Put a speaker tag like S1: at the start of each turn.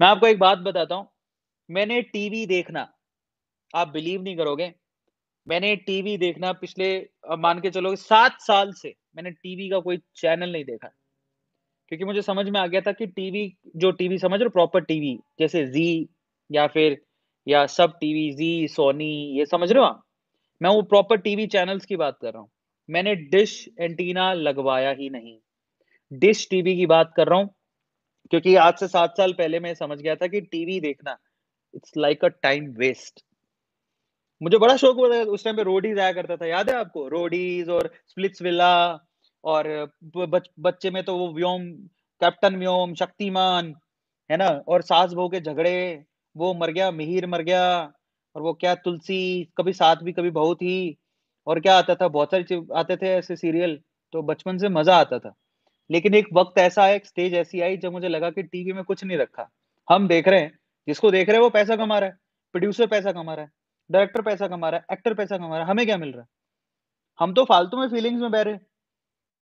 S1: मैं आपको एक बात बताता हूँ मैंने टीवी देखना आप बिलीव नहीं करोगे मैंने टीवी देखना पिछले मान के चलोगे सात साल से मैंने टीवी का कोई चैनल नहीं देखा क्योंकि मुझे समझ में आ गया था कि टीवी जो टीवी समझ रहे प्रॉपर टीवी जैसे जी या फिर या सब टीवी जी सोनी ये समझ रहे हो आप मैं वो प्रॉपर टीवी चैनल्स की बात कर रहा हूँ मैंने डिश एंटीना लगवाया ही नहीं डिश टीवी की बात कर रहा हूँ क्योंकि आज से सात साल पहले मैं समझ गया था कि टीवी देखना it's like a time waste मुझे बड़ा शौक हुआ था उस टाइम पे रोडीज आया करता था याद है आपको रोडीज और स्प्लिट्स विला और बच, बच्चे में तो वो व्योम कैप्टन व्योम शक्तिमान है ना और सास बहू के झगड़े वो मर गया मिहिर मर गया और वो क्या तुलसी कभी साथ भी कभी बहुत थी और क्या आता था बहुत सारे आते थे ऐसे सीरियल तो बचपन से मजा आता था लेकिन एक वक्त ऐसा है एक स्टेज ऐसी आई जब मुझे लगा कि टीवी में कुछ नहीं रखा हम देख रहे हैं जिसको देख रहे हैं वो पैसा कमा रहा है प्रोड्यूसर पैसा कमा रहा है डायरेक्टर पैसा कमा रहा है एक्टर पैसा कमा रहा है हमें क्या मिल रहा है हम तो फालतू में फीलिंग्स में बह रहे हैं